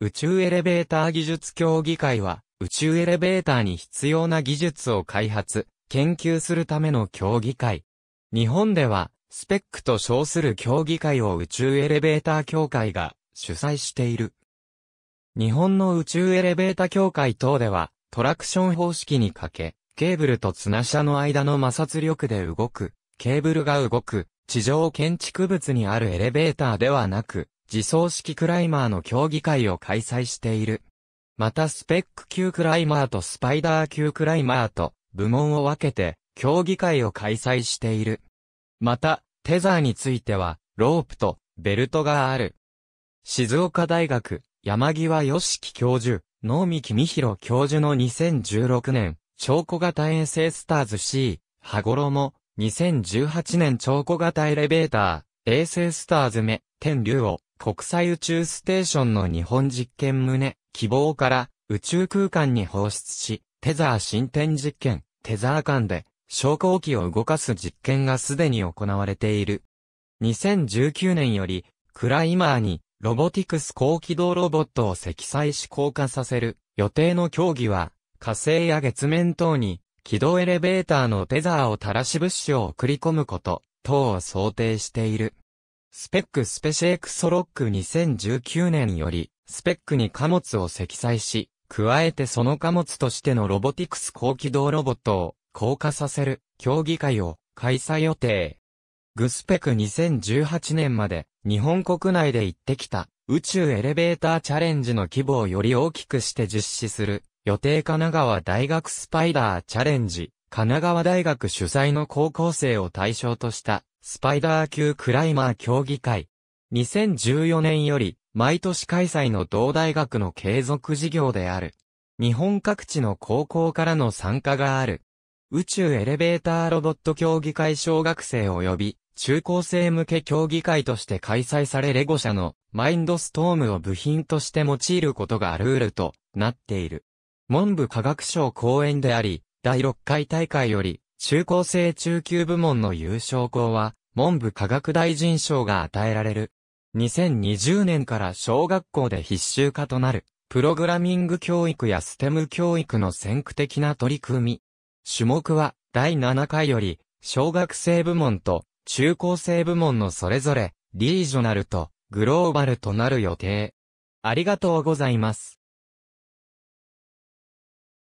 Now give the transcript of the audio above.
宇宙エレベーター技術協議会は、宇宙エレベーターに必要な技術を開発、研究するための協議会。日本では、スペックと称する協議会を宇宙エレベーター協会が主催している。日本の宇宙エレベーター協会等では、トラクション方式にかけ、ケーブルと綱車の間の摩擦力で動く、ケーブルが動く、地上建築物にあるエレベーターではなく、自走式クライマーの競技会を開催している。またスペック級クライマーとスパイダー級クライマーと部門を分けて競技会を開催している。また、テザーについては、ロープとベルトがある。静岡大学、山際義樹教授、能見公弘教授の2016年、超小型衛星スターズ C、羽衣、2018年超小型エレベーター、衛星スターズ目、天竜を、国際宇宙ステーションの日本実験旨、希望から宇宙空間に放出し、テザー進展実験、テザー間で昇降機を動かす実験がすでに行われている。2019年より、クライマーにロボティクス高機動ロボットを積載し降下させる予定の競技は、火星や月面等に軌道エレベーターのテザーを垂らし物資を送り込むこと等を想定している。スペックスペシェイクソロック2019年より、スペックに貨物を積載し、加えてその貨物としてのロボティクス高機動ロボットを降下させる競技会を開催予定。グスペク2018年まで日本国内で行ってきた宇宙エレベーターチャレンジの規模をより大きくして実施する予定神奈川大学スパイダーチャレンジ神奈川大学主催の高校生を対象としたスパイダー級クライマー競技会。2014年より、毎年開催の同大学の継続事業である。日本各地の高校からの参加がある。宇宙エレベーターロボット競技会小学生及び中高生向け競技会として開催されレゴ社のマインドストームを部品として用いることがルールとなっている。文部科学省公演であり、第6回大会より中高生中級部門の優勝校は、文部科学大臣賞が与えられる。2020年から小学校で必修化となる、プログラミング教育やステム教育の先駆的な取り組み。種目は、第7回より、小学生部門と中高生部門のそれぞれ、リージョナルとグローバルとなる予定。ありがとうございます。